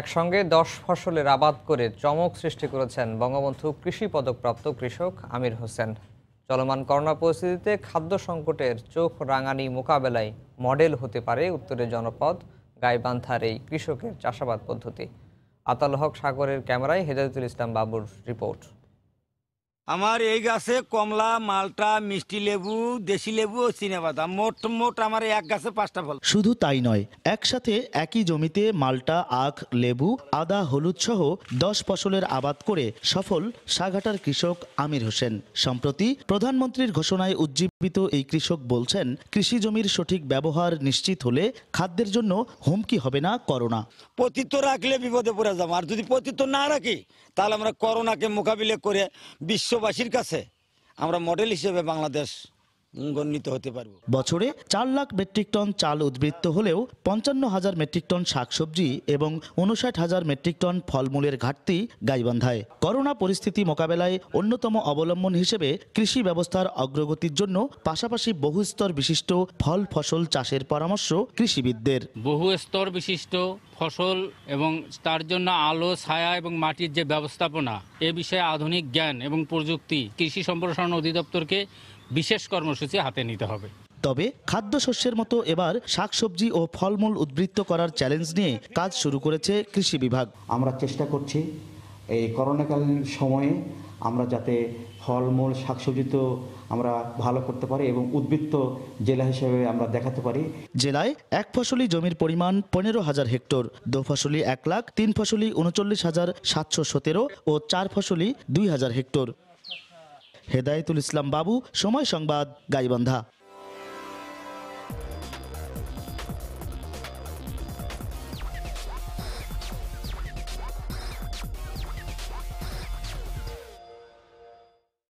একসঙ্গে দশ ফসলের আবাদ করে চমক সৃষ্টি করেছেন বঙ্গবন্ধু কৃষি পদকপ্রাপ্ত কৃষক আমির হোসেন চলমান করোনা পরিস্থিতিতে খাদ্য সংকটের চোখ রাঙানি মোকাবেলায় মডেল হতে পারে উত্তরের জনপদ গাইবান্ধার এই কৃষকের চাষাবাদ পদ্ধতি আতাল হক সাগরের ক্যামেরায় হেদায়তুল ইসলাম বাবুর রিপোর্ট আমার এই গাছে কমলা মালটা মিষ্টি লেবু দেশি লেবু ও চিনাবাদাম মোট মোট আমার এক গাছে পাঁচটা ফল শুধু তাই নয় একসাথে একই জমিতে মালটা আখ লেবু আদা হলুদ সহ দশ ফসলের আবাদ করে সফল সাঘাটার কৃষক আমির হোসেন সম্প্রতি প্রধানমন্ত্রীর ঘোষণায় উজ্জীব এই কৃষক বলছেন কৃষি জমির সঠিক ব্যবহার নিশ্চিত হলে খাদ্যের জন্য হুমকি হবে না করোনা পতিত রাখলে বিপদে পড়ে যাবো আর যদি পতিত না রাখি তাহলে আমরা করোনাকে মোকাবিলা করে বিশ্ববাসীর কাছে আমরা মডেল হিসেবে বাংলাদেশ গণ্ডিত হতে পারব বছরে চার লাখ মেট্রিক টন চাল উদ্বৃত্ত হলেও পঞ্চান্ন হাজার মেট্রিক টন শাকসবজি এবং উনষাট হাজার মেট্রিক টন ফলমূলের ঘাটতি গাইবান্ধায় করোনা পরিস্থিতি মোকাবেলায় অন্যতম অবলম্বন হিসেবে কৃষি ব্যবস্থার অগ্রগতির জন্য পাশাপাশি বহু স্তর বিশিষ্ট ফল ফসল চাষের পরামর্শ কৃষিবিদদের বহু স্তর বিশিষ্ট ফসল এবং তার জন্য আলো ছায়া এবং মাটির যে ব্যবস্থাপনা এ বিষয়ে আধুনিক জ্ঞান এবং প্রযুক্তি কৃষি সম্প্রসারণ অধিদপ্তরকে বিশেষ কর্ম কর্মসূচি হাতে নিতে হবে তবে খাদ্যশস্যের মতো এবার শাকসবজি ও ফলমূল উদ্বৃত্ত করার চ্যালেঞ্জ নিয়ে কাজ শুরু করেছে কৃষি বিভাগ আমরা চেষ্টা করছি এই করোনাকালীন সময়ে আমরা যাতে ফলমূল শাকসবজি তো আমরা ভালো করতে পারি এবং উদ্বৃত্ত জেলা হিসেবে আমরা দেখাতে পারি জেলায় এক ফসলি জমির পরিমাণ পনেরো হাজার হেক্টর দু ফসলি এক লাখ তিন ফসলি উনচল্লিশ হাজার সাতশো সতেরো ও চার ফসলি দুই হাজার হেক্টর হেদায়তুল ইসলাম বাবু সময় সংবাদ গাইবান্ধা